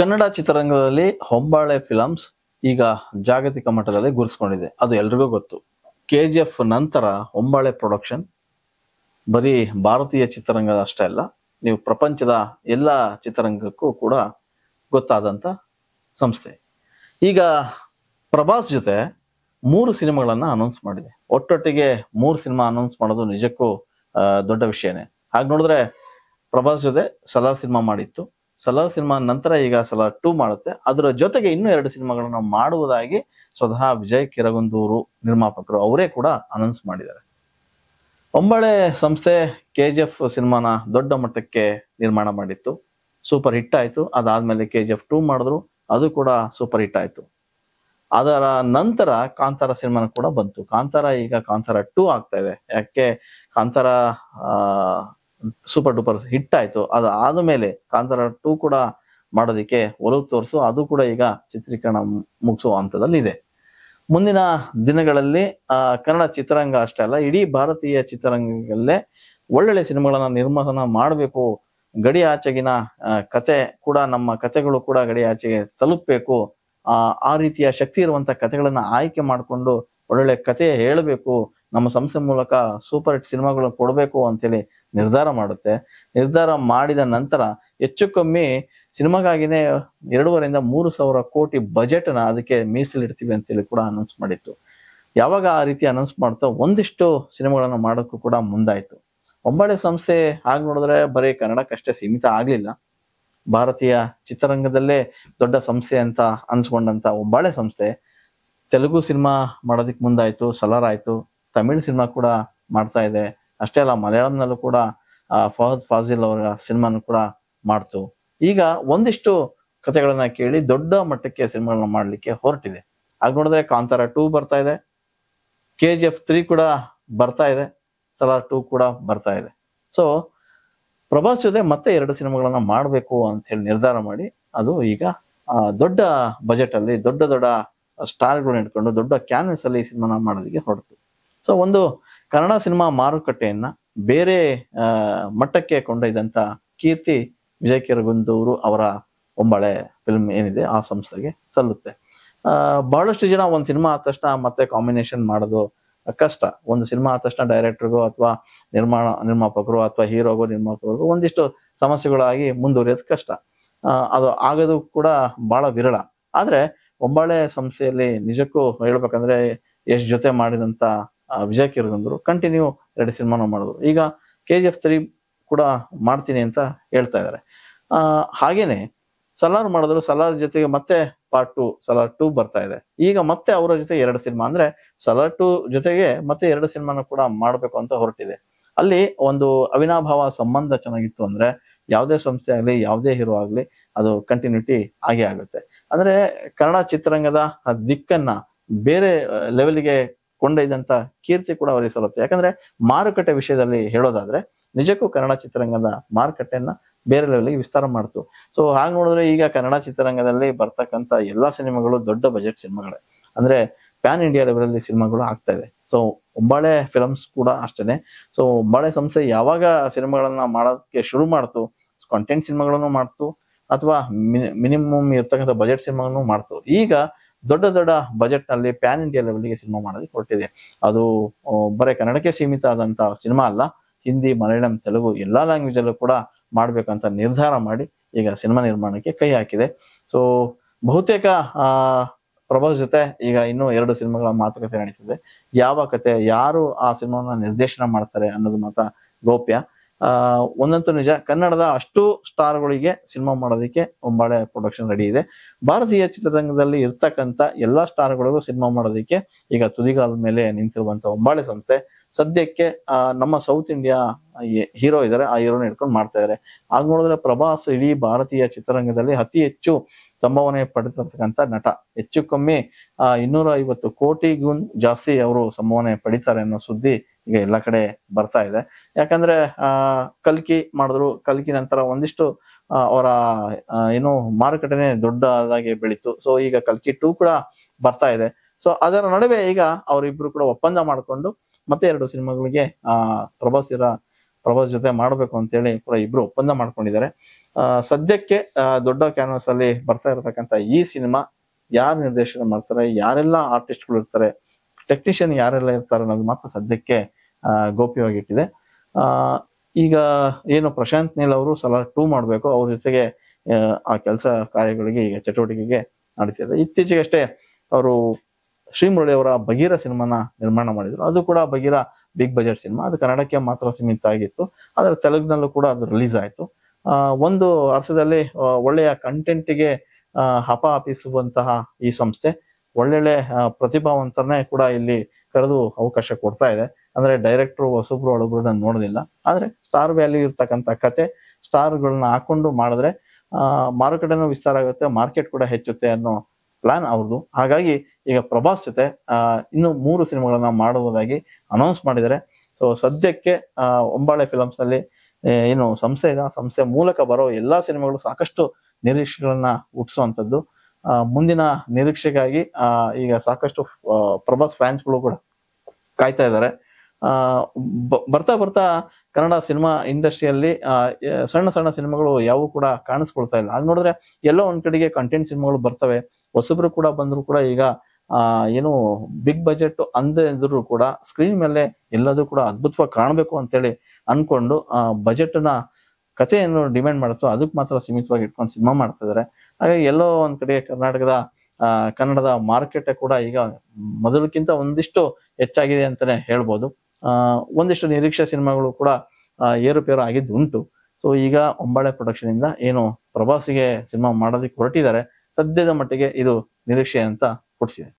ಕನ್ನಡ ಚಿತ್ರರಂಗದಲ್ಲಿ ಹೊಂಬಾಳೆ ಫಿಲಮ್ಸ್ ಈಗ ಜಾಗತಿಕ ಮಟ್ಟದಲ್ಲಿ ಗುರುಸ್ಕೊಂಡಿದೆ ಅದು ಎಲ್ರಿಗೂ ಗೊತ್ತು ಕೆ ಜಿ ಎಫ್ ನಂತರ ಹೊಂಬಾಳೆ ಪ್ರೊಡಕ್ಷನ್ ಬರೀ ಭಾರತೀಯ ಚಿತ್ರರಂಗ ಅಷ್ಟೇ ಅಲ್ಲ ನೀವು ಪ್ರಪಂಚದ ಎಲ್ಲ ಚಿತ್ರರಂಗಕ್ಕೂ ಕೂಡ ಗೊತ್ತಾದಂಥ ಸಂಸ್ಥೆ ಈಗ ಪ್ರಭಾಸ್ ಜೊತೆ ಮೂರು ಸಿನಿಮಾಗಳನ್ನು ಅನೌನ್ಸ್ ಮಾಡಿದೆ ಒಟ್ಟೊಟ್ಟಿಗೆ ಮೂರು ಸಿನಿಮಾ ಅನೌನ್ಸ್ ಮಾಡೋದು ನಿಜಕ್ಕೂ ದೊಡ್ಡ ವಿಷಯನೇ ಹಾಗೆ ನೋಡಿದ್ರೆ ಪ್ರಭಾಸ್ ಜೊತೆ ಸಲಾರ್ ಸಿನಿಮಾ ಮಾಡಿತ್ತು ಸಲಾರ್ ಸಿನಿಮಾ ನಂತರ ಈಗ ಸಲಾರ್ ಟೂ ಮಾಡುತ್ತೆ ಅದರ ಜೊತೆಗೆ ಇನ್ನೂ ಎರಡು ಸಿನಿಮಾಗಳನ್ನು ಮಾಡುವುದಾಗಿ ಸ್ವತಃ ವಿಜಯ್ ಕಿರಗುಂದೂರು ನಿರ್ಮಾಪಕರು ಅವರೇ ಕೂಡ ಅನೌನ್ಸ್ ಮಾಡಿದ್ದಾರೆ ಒಂಬಳೆ ಸಂಸ್ಥೆ ಕೆ ಜಿ ಎಫ್ ಸಿನಿಮಾನ ದೊಡ್ಡ ಮಟ್ಟಕ್ಕೆ ನಿರ್ಮಾಣ ಮಾಡಿತ್ತು ಸೂಪರ್ ಹಿಟ್ ಆಯ್ತು ಅದಾದ್ಮೇಲೆ ಕೆ ಜಿ ಎಫ್ ಟೂ ಮಾಡಿದ್ರು ಅದು ಕೂಡ ಸೂಪರ್ ಹಿಟ್ ಆಯ್ತು ಅದರ ನಂತರ ಕಾಂತಾರ ಸಿನಿಮಾನ ಕೂಡ ಬಂತು ಕಾಂತಾರ ಈಗ ಕಾಂತಾರ ಟೂ ಆಗ್ತಾ ಇದೆ ಯಾಕೆ ಕಾಂತಾರ ಸೂಪರ್ ಡೂಪರ್ ಹಿಟ್ ಆಯ್ತು ಅದು ಆದ್ಮೇಲೆ ಕಾಂತಾರ ಟೂ ಕೂಡ ಮಾಡೋದಿಕ್ಕೆ ಒಲವು ತೋರಿಸು ಅದು ಕೂಡ ಈಗ ಚಿತ್ರೀಕರಣ ಮುಗಿಸುವ ಹಂತದಲ್ಲಿ ಇದೆ ಮುಂದಿನ ದಿನಗಳಲ್ಲಿ ಕನ್ನಡ ಚಿತ್ರರಂಗ ಅಷ್ಟೇ ಅಲ್ಲ ಇಡೀ ಭಾರತೀಯ ಚಿತ್ರರಂಗದಲ್ಲೇ ಒಳ್ಳೊಳ್ಳೆ ಸಿನಿಮಾಗಳನ್ನ ನಿರ್ಮಾಣ ಮಾಡಬೇಕು ಗಡಿ ಆಚೆಗಿನ ಕತೆ ಕೂಡ ನಮ್ಮ ಕತೆಗಳು ಕೂಡ ಗಡಿ ಆಚೆಗೆ ತಲುಪಬೇಕು ಆ ಆ ರೀತಿಯ ಶಕ್ತಿ ಇರುವಂತ ಕತೆಗಳನ್ನ ಆಯ್ಕೆ ಮಾಡಿಕೊಂಡು ಒಳ್ಳೊಳ್ಳೆ ಕತೆ ಹೇಳಬೇಕು ನಮ್ಮ ಸಂಸ್ಥೆ ಮೂಲಕ ಸೂಪರ್ ಹಿಟ್ ಸಿನಿಮಾಗಳನ್ನ ಕೊಡಬೇಕು ಅಂತೇಳಿ ನಿರ್ಧಾರ ಮಾಡುತ್ತೆ ನಿರ್ಧಾರ ಮಾಡಿದ ನಂತರ ಹೆಚ್ಚು ಕಮ್ಮಿ ಸಿನಿಮಾಗಾಗಿನೇ ಎರಡೂವರೆಯಿಂದ ಮೂರು ಸಾವಿರ ಕೋಟಿ ಬಜೆಟ್ನ ಅದಕ್ಕೆ ಮೀಸಲಿಡ್ತೀವಿ ಅಂತೇಳಿ ಕೂಡ ಅನೌನ್ಸ್ ಮಾಡಿತ್ತು ಯಾವಾಗ ಆ ರೀತಿ ಅನೌನ್ಸ್ ಮಾಡ್ತೋ ಒಂದಿಷ್ಟು ಸಿನಿಮಾಗಳನ್ನು ಮಾಡೋಕ್ಕೂ ಕೂಡ ಮುಂದಾಯಿತು ಒಂಬಾಳೆ ಸಂಸ್ಥೆ ಹಾಗೆ ನೋಡಿದ್ರೆ ಬರೀ ಕನ್ನಡಕ್ಕಷ್ಟೇ ಸೀಮಿತ ಆಗಲಿಲ್ಲ ಭಾರತೀಯ ಚಿತ್ರರಂಗದಲ್ಲೇ ದೊಡ್ಡ ಸಂಸ್ಥೆ ಅಂತ ಅನ್ಸ್ಕೊಂಡಂತ ಒಬ್ಬಾಳೆ ಸಂಸ್ಥೆ ತೆಲುಗು ಸಿನಿಮಾ ಮಾಡೋದಕ್ಕೆ ಮುಂದಾಯಿತು ಸಲಾರ್ ಆಯಿತು ತಮಿಳು ಸಿನಿಮಾ ಕೂಡ ಮಾಡ್ತಾ ಇದೆ ಅಷ್ಟೇ ಅಲ್ಲ ಮಲಯಾಳಂನಲ್ಲೂ ಕೂಡ ಫಹದ್ ಫಾಜಿಲ್ ಅವರ ಸಿನಿಮಾನ ಕೂಡ ಮಾಡ್ತು ಈಗ ಒಂದಿಷ್ಟು ಕಥೆಗಳನ್ನ ಕೇಳಿ ದೊಡ್ಡ ಮಟ್ಟಕ್ಕೆ ಸಿನಿಮಾಗಳನ್ನ ಮಾಡಲಿಕ್ಕೆ ಹೊರಟಿದೆ ಆಗ ನೋಡಿದ್ರೆ ಕಾಂತಾರ ಟೂ ಬರ್ತಾ ಇದೆ ಕೆ ಜಿ ಎಫ್ ತ್ರೀ ಕೂಡ ಬರ್ತಾ ಇದೆ ಸಲಾರ್ ಟೂ ಕೂಡ ಬರ್ತಾ ಇದೆ ಸೊ ಪ್ರಭಾಸ್ ಜೊತೆ ಮತ್ತೆ ಎರಡು ಸಿನಿಮಾಗಳನ್ನ ಮಾಡಬೇಕು ಅಂತ ಹೇಳಿ ನಿರ್ಧಾರ ಮಾಡಿ ಅದು ಈಗ ದೊಡ್ಡ ಬಜೆಟ್ ಅಲ್ಲಿ ದೊಡ್ಡ ದೊಡ್ಡ ಸ್ಟಾರ್ಗಳನ್ನ ಇಟ್ಕೊಂಡು ದೊಡ್ಡ ಕ್ಯಾನ್ವಸ್ ಅಲ್ಲಿ ಸಿನಿಮಾನ ಮಾಡೋದಕ್ಕೆ ಹೊರಟು ಸೊ ಒಂದು ಕನ್ನಡ ಸಿನಿಮಾ ಮಾರುಕಟ್ಟೆಯನ್ನ ಬೇರೆ ಮಟ್ಟಕ್ಕೆ ಕೊಂಡೊಯ್ದಂತ ಕೀರ್ತಿ ವಿಜಯ್ ಕಿರಗುಂದೂರು ಅವರ ಒಂಬಳೆ ಫಿಲ್ಮ್ ಏನಿದೆ ಆ ಸಂಸ್ಥೆಗೆ ಸಲ್ಲುತ್ತೆ ಬಹಳಷ್ಟು ಜನ ಒಂದು ಸಿನಿಮಾ ಆದ ತಕ್ಷಣ ಮತ್ತೆ ಕಾಂಬಿನೇಷನ್ ಮಾಡೋದು ಕಷ್ಟ ಒಂದು ಸಿನಿಮಾ ಆದ ತಕ್ಷಣ ಡೈರೆಕ್ಟರ್ಗೋ ಅಥವಾ ನಿರ್ಮಾಣ ನಿರ್ಮಾಪಕರು ಅಥವಾ ಹೀರೋಗೋ ನಿರ್ಮಾಪಕರು ಒಂದಿಷ್ಟು ಸಮಸ್ಯೆಗಳಾಗಿ ಮುಂದುವರಿಯೋದು ಕಷ್ಟ ಅದು ಆಗೋದು ಕೂಡ ಬಹಳ ವಿರಳ ಆದ್ರೆ ಒಂಬಾಳೆ ಸಂಸ್ಥೆಯಲ್ಲಿ ನಿಜಕ್ಕೂ ಹೇಳ್ಬೇಕಂದ್ರೆ ಎಷ್ಟ್ ಜೊತೆ ಮಾಡಿದಂತ ವಿಜಯ ಕಿರಣಂದರು ಕಂಟಿನ್ಯೂ ಎರಡು ಸಿನಿಮಾನು ಮಾಡಿದ್ರು ಈಗ ಕೆ ಜಿ ಎಫ್ ತ್ರೀ ಕೂಡ ಮಾಡ್ತೀನಿ ಅಂತ ಹೇಳ್ತಾ ಇದ್ದಾರೆ ಹಾಗೇನೆ ಸಲಾರ್ ಮಾಡಿದ್ರು ಸಲಾರ್ ಜೊತೆಗೆ ಮತ್ತೆ ಪಾರ್ಟ್ ಟು ಸಲಾರ್ ಟೂ ಬರ್ತಾ ಇದೆ ಈಗ ಮತ್ತೆ ಅವರ ಜೊತೆ ಎರಡು ಸಿನಿಮಾ ಅಂದ್ರೆ ಸಲಾರ್ ಟೂ ಜೊತೆಗೆ ಮತ್ತೆ ಎರಡು ಸಿನಿಮಾನು ಕೂಡ ಮಾಡಬೇಕು ಅಂತ ಹೊರಟಿದೆ ಅಲ್ಲಿ ಒಂದು ಅವಿನಾಭಾವ ಸಂಬಂಧ ಚೆನ್ನಾಗಿತ್ತು ಅಂದ್ರೆ ಯಾವುದೇ ಸಂಸ್ಥೆ ಆಗಲಿ ಯಾವುದೇ ಹೀರೋ ಆಗಲಿ ಅದು ಕಂಟಿನ್ಯೂಟಿ ಆಗೇ ಆಗುತ್ತೆ ಅಂದ್ರೆ ಕನ್ನಡ ಚಿತ್ರರಂಗದ ದಿಕ್ಕನ್ನ ಬೇರೆ ಲೆವೆಲ್ಗೆ ಕೊಂಡೊಯ್ದಂತ ಕೀರ್ತಿ ಕೂಡ ಅವರಿಗೆ ಸಲ್ಲುತ್ತೆ ಯಾಕಂದ್ರೆ ಮಾರುಕಟ್ಟೆ ವಿಷಯದಲ್ಲಿ ಹೇಳೋದಾದ್ರೆ ನಿಜಕ್ಕೂ ಕನ್ನಡ ಚಿತ್ರರಂಗದ ಮಾರುಕಟ್ಟೆಯನ್ನ ಬೇರೆ ಲೆವೆಲ್ಗೆ ವಿಸ್ತಾರ ಮಾಡ್ತು ಸೊ ಹಾಗೆ ನೋಡಿದ್ರೆ ಈಗ ಕನ್ನಡ ಚಿತ್ರರಂಗದಲ್ಲಿ ಬರ್ತಕ್ಕಂಥ ಎಲ್ಲಾ ಸಿನಿಮಾಗಳು ದೊಡ್ಡ ಬಜೆಟ್ ಸಿನಿಮಾಗಳೇ ಅಂದ್ರೆ ಪ್ಯಾನ್ ಇಂಡಿಯಾ ಲೆವೆಲಲ್ಲಿ ಸಿನಿಮಾಗಳು ಆಗ್ತಾ ಇದೆ ಸೊ ಒಬ್ಬಾಳೆ ಫಿಲಮ್ಸ್ ಕೂಡ ಅಷ್ಟೇನೆ ಸೊ ಒಬ್ಬಾಳೆ ಸಂಸ್ಥೆ ಯಾವಾಗ ಸಿನಿಮಾಗಳನ್ನ ಮಾಡೋದಕ್ಕೆ ಶುರು ಮಾಡ್ತು ಕಂಟೆಂಟ್ ಸಿನಿಮಾಗಳನ್ನು ಮಾಡ್ತು ಅಥವಾ ಮಿನಿಮಮ್ ಇರ್ತಕ್ಕಂಥ ಬಜೆಟ್ ಸಿನಿಮಾಗಳನ್ನು ಮಾಡ್ತು ಈಗ ದೊಡ್ಡ ದೊಡ್ಡ ಬಜೆಟ್ ನಲ್ಲಿ ಪ್ಯಾನ್ ಇಂಡಿಯಾ ಲೆವೆಲ್ಗೆ ಸಿನಿಮಾ ಮಾಡೋದು ಕೊಟ್ಟಿದೆ ಅದು ಬರೀ ಕನ್ನಡಕ್ಕೆ ಸೀಮಿತ ಆದಂತ ಸಿನಿಮಾ ಅಲ್ಲ ಹಿಂದಿ ಮಲಯಾಳಂ ತೆಲುಗು ಎಲ್ಲಾ ಲ್ಯಾಂಗ್ವೇಜ್ ಅಲ್ಲೂ ಕೂಡ ಮಾಡ್ಬೇಕಂತ ನಿರ್ಧಾರ ಮಾಡಿ ಈಗ ಸಿನಿಮಾ ನಿರ್ಮಾಣಕ್ಕೆ ಕೈ ಹಾಕಿದೆ ಸೊ ಬಹುತೇಕ ಆ ಪ್ರಭಾಸ್ ಜೊತೆ ಈಗ ಇನ್ನೂ ಎರಡು ಸಿನಿಮಾಗಳ ಮಾತುಕತೆ ನಡೀತಿದೆ ಯಾವ ಕತೆ ಯಾರು ಆ ಸಿನಿಮಾವನ್ನ ನಿರ್ದೇಶನ ಮಾಡ್ತಾರೆ ಅನ್ನೋದು ಮಾತ್ರ ಗೋಪ್ಯ ಒಂದಂತೂ ನಿಜ ಕನ್ನಡದ ಅಷ್ಟು ಸ್ಟಾರ್ಗಳಿಗೆ ಸಿನಿಮಾ ಮಾಡೋದಕ್ಕೆ ಒಂಬಾಳೆ ಪ್ರೊಡಕ್ಷನ್ ರೆಡಿ ಇದೆ ಭಾರತೀಯ ಚಿತ್ರರಂಗದಲ್ಲಿ ಇರ್ತಕ್ಕಂಥ ಎಲ್ಲಾ ಗಳಿಗೂ ಸಿನಿಮಾ ಮಾಡೋದಕ್ಕೆ ಈಗ ತುದಿಗಾಲ ಮೇಲೆ ನಿಂತಿರುವಂತ ಒಂಬಾಳೆ ಸಂಸ್ಥೆ ಸದ್ಯಕ್ಕೆ ನಮ್ಮ ಸೌತ್ ಇಂಡಿಯಾ ಹೀರೋ ಇದ್ದಾರೆ ಆ ಹೀರೋನ ಹಿಡ್ಕೊಂಡು ಮಾಡ್ತಾ ಇದ್ದಾರೆ ಹಾಗೆ ನೋಡಿದ್ರೆ ಪ್ರಭಾಸ್ ಇಡೀ ಭಾರತೀಯ ಚಿತ್ರರಂಗದಲ್ಲಿ ಅತಿ ಹೆಚ್ಚು ಸಂಭಾವನೆ ಪಡೆದಿರ್ತಕ್ಕಂಥ ನಟ ಹೆಚ್ಚು ಕಮ್ಮಿ ಇನ್ನೂರ ಐವತ್ತು ಕೋಟಿಗೂ ಜಾಸ್ತಿ ಅವರು ಸಂಭಾವನೆ ಪಡಿತಾರೆ ಅನ್ನೋ ಸುದ್ದಿ ಈಗ ಎಲ್ಲ ಕಡೆ ಬರ್ತಾ ಇದೆ ಯಾಕಂದ್ರೆ ಆ ಕಲ್ಕಿ ಮಾಡಿದ್ರು ಕಲ್ಕಿ ನಂತರ ಒಂದಿಷ್ಟು ಅವರ ಏನು ಮಾರುಕಟ್ಟೆನೆ ದೊಡ್ಡದಾಗಿ ಬೆಳೀತು ಸೊ ಈಗ ಕಲ್ಕಿ ಟೂ ಕೂಡ ಬರ್ತಾ ಇದೆ ಸೊ ಅದರ ನಡುವೆ ಈಗ ಅವರಿಬ್ರು ಕೂಡ ಒಪ್ಪಂದ ಮಾಡಿಕೊಂಡು ಮತ್ತೆ ಎರಡು ಸಿನಿಮಾಗಳಿಗೆ ಆ ಇರ ಪ್ರಭಾಸ್ ಜೊತೆ ಮಾಡಬೇಕು ಅಂತೇಳಿ ಕೂಡ ಇಬ್ರು ಒಪ್ಪಂದ ಮಾಡ್ಕೊಂಡಿದ್ದಾರೆ ಸದ್ಯಕ್ಕೆ ದೊಡ್ಡ ಕ್ಯಾನ್ವಾಸ್ ಅಲ್ಲಿ ಬರ್ತಾ ಇರತಕ್ಕಂತ ಈ ಸಿನಿಮಾ ಯಾರು ನಿರ್ದೇಶನ ಮಾಡ್ತಾರೆ ಯಾರೆಲ್ಲ ಆರ್ಟಿಸ್ಟ್ಗಳು ಇರ್ತಾರೆ ಟೆಕ್ನಿಷಿಯನ್ ಯಾರೆಲ್ಲ ಇರ್ತಾರೆ ಅನ್ನೋದು ಮಾತ್ರ ಸದ್ಯಕ್ಕೆ ಗೋಪ್ಯವಾಗಿಟ್ಟಿದೆ ಆ ಈಗ ಏನು ಪ್ರಶಾಂತ್ ನೀಲ್ ಅವರು ಸಲ ಟೂ ಮಾಡಬೇಕು ಅವ್ರ ಜೊತೆಗೆ ಆ ಕೆಲಸ ಕಾರ್ಯಗಳಿಗೆ ಈಗ ಚಟುವಟಿಕೆಗೆ ನಡೀತಿದೆ ಇತ್ತೀಚೆಗಷ್ಟೇ ಅವರು ಶ್ರೀಮುರಳಿ ಅವರ ಬಗೀರ ಸಿನಿಮಾನ ನಿರ್ಮಾಣ ಮಾಡಿದ್ರು ಅದು ಕೂಡ ಬಗೀರ ಬಿಗ್ ಬಜೆಟ್ ಸಿನಿಮಾ ಅದು ಕನ್ನಡಕ್ಕೆ ಮಾತ್ರ ಸೀಮಿತ ಆಗಿತ್ತು ಆದರೆ ತೆಲುಗಿನಲ್ಲೂ ಕೂಡ ಅದು ರಿಲೀಸ್ ಆಯಿತು ಒಂದು ಅರ್ಥದಲ್ಲಿ ಒಳ್ಳೆಯ ಕಂಟೆಂಟಿಗೆ ಹಪ ಹಪಿಸುವಂತಹ ಈ ಸಂಸ್ಥೆ ಒಳ್ಳೊಳ್ಳೆ ಪ್ರತಿಭಾವಂತರನ್ನೇ ಕೂಡ ಇಲ್ಲಿ ಕರೆದು ಅವಕಾಶ ಕೊಡ್ತಾ ಇದೆ ಅಂದ್ರೆ ಡೈರೆಕ್ಟ್ರು ಹೊಸಬ್ರು ಒಳಗ್ರು ನಾನು ನೋಡೋದಿಲ್ಲ ಆದ್ರೆ ಸ್ಟಾರ್ ವ್ಯಾಲ್ಯೂ ಇರ್ತಕ್ಕಂತ ಕತೆ ಸ್ಟಾರ್ಗಳನ್ನ ಹಾಕೊಂಡು ಮಾಡಿದ್ರೆ ಆ ಮಾರುಕಟ್ಟೆನೂ ವಿಸ್ತಾರ ಆಗುತ್ತೆ ಮಾರ್ಕೆಟ್ ಕೂಡ ಹೆಚ್ಚುತ್ತೆ ಅನ್ನೋ ಪ್ಲಾನ್ ಅವ್ರದ್ದು ಹಾಗಾಗಿ ಈಗ ಪ್ರಭಾಸ್ ಜೊತೆ ಇನ್ನು ಮೂರು ಸಿನಿಮಾಗಳನ್ನ ಮಾಡುವುದಾಗಿ ಅನೌನ್ಸ್ ಮಾಡಿದ್ದಾರೆ ಸೊ ಸದ್ಯಕ್ಕೆ ಒಂಬಾಳೆ ಫಿಲಮ್ಸ್ ಅಲ್ಲಿ ಏನು ಸಂಸ್ಥೆ ಇದೆ ಸಂಸ್ಥೆ ಮೂಲಕ ಬರೋ ಎಲ್ಲಾ ಸಿನಿಮಾಗಳು ಸಾಕಷ್ಟು ನಿರೀಕ್ಷೆಗಳನ್ನ ಹುಟ್ಟಿಸುವಂತದ್ದು ಮುಂದಿನ ನಿರೀಕ್ಷೆಗಾಗಿ ಈಗ ಸಾಕಷ್ಟು ಪ್ರಭಾಸ್ ಫ್ಯಾನ್ಸ್ಗಳು ಕೂಡ ಕಾಯ್ತಾ ಇದ್ದಾರೆ ಬರ್ತಾ ಬರ್ತಾ ಕನ್ನಡ ಸಿನಿಮಾ ಇಂಡಸ್ಟ್ರಿಯಲ್ಲಿ ಸಣ್ಣ ಸಣ್ಣ ಸಿನಿಮಾಗಳು ಯಾವು ಕೂಡ ಕಾಣಿಸ್ಕೊಳ್ತಾ ಇಲ್ಲ ಹಾಗೆ ನೋಡಿದ್ರೆ ಎಲ್ಲೋ ಒಂದ್ ಕಡೆಗೆ ಕಂಟೆಂಟ್ ಸಿನಿಮಾಗಳು ಬರ್ತವೆ ಹೊಸಬ್ರು ಕೂಡ ಬಂದ್ರು ಕೂಡ ಈಗ ಏನು ಬಿಗ್ ಬಜೆಟ್ ಅಂದೇ ಕೂಡ ಸ್ಕ್ರೀನ್ ಮೇಲೆ ಎಲ್ಲದೂ ಕೂಡ ಅದ್ಭುತವಾಗಿ ಕಾಣಬೇಕು ಅಂತೇಳಿ ಅನ್ಕೊಂಡು ಬಜೆಟ್ ನ ಕತೆ ಏನು ಡಿಮ್ಯಾಂಡ್ ಮಾಡುತ್ತೋ ಅದಕ್ಕೆ ಮಾತ್ರ ಸೀಮಿತವಾಗಿ ಇಟ್ಕೊಂಡು ಸಿನಿಮಾ ಮಾಡ್ತಾ ಇದ್ದಾರೆ ಹಾಗಾಗಿ ಎಲ್ಲೋ ಒಂದ್ ಕಡೆ ಕರ್ನಾಟಕದ ಕನ್ನಡದ ಮಾರ್ಕೆಟ್ ಕೂಡ ಈಗ ಮೊದಲಕ್ಕಿಂತ ಒಂದಿಷ್ಟು ಹೆಚ್ಚಾಗಿದೆ ಅಂತಾನೆ ಹೇಳ್ಬೋದು ಒಂದಿಷ್ಟು ನಿರೀಕ್ಷೆ ಸಿನಿಮಾಗಳು ಕೂಡ ಏರುಪೇರು ಆಗಿದ್ದು ಉಂಟು ಸೊ ಈಗ ಒಂಬಾಳೆ ಪ್ರೊಡಕ್ಷನ್ ಇಂದ ಏನು ಪ್ರವಾಸಿಗೆ ಸಿನಿಮಾ ಮಾಡೋದಕ್ಕೆ ಹೊರಟಿದ್ದಾರೆ ಸದ್ಯದ ಮಟ್ಟಿಗೆ ಇದು ನಿರೀಕ್ಷೆ ಅಂತ ಕೊಡ್ಸಿದೆ